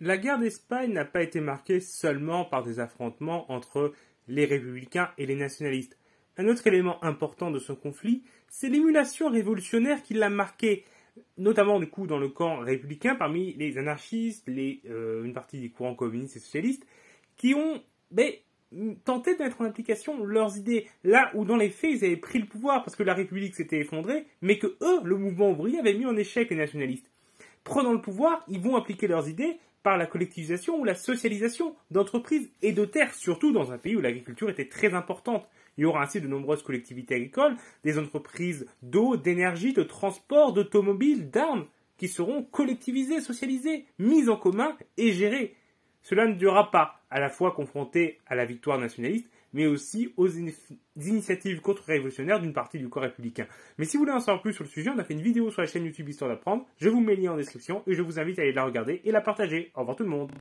La guerre d'Espagne n'a pas été marquée seulement par des affrontements entre les républicains et les nationalistes. Un autre élément important de ce conflit, c'est l'émulation révolutionnaire qui l'a marqué, notamment du coup dans le camp républicain parmi les anarchistes, euh, une partie des courants communistes et socialistes, qui ont ben, tenté de mettre en application leurs idées, là où dans les faits ils avaient pris le pouvoir parce que la République s'était effondrée, mais que eux, le mouvement ouvrier, avait mis en échec les nationalistes. Prenant le pouvoir, ils vont appliquer leurs idées, par la collectivisation ou la socialisation d'entreprises et de terres, surtout dans un pays où l'agriculture était très importante. Il y aura ainsi de nombreuses collectivités agricoles, des entreprises d'eau, d'énergie, de transport, d'automobiles, d'armes, qui seront collectivisées, socialisées, mises en commun et gérées. Cela ne durera pas, à la fois confronté à la victoire nationaliste, mais aussi aux initiatives contre-révolutionnaires d'une partie du corps républicain. Mais si vous voulez en savoir plus sur le sujet, on a fait une vidéo sur la chaîne YouTube Histoire d'apprendre. Je vous mets le lien en description et je vous invite à aller la regarder et la partager. Au revoir tout le monde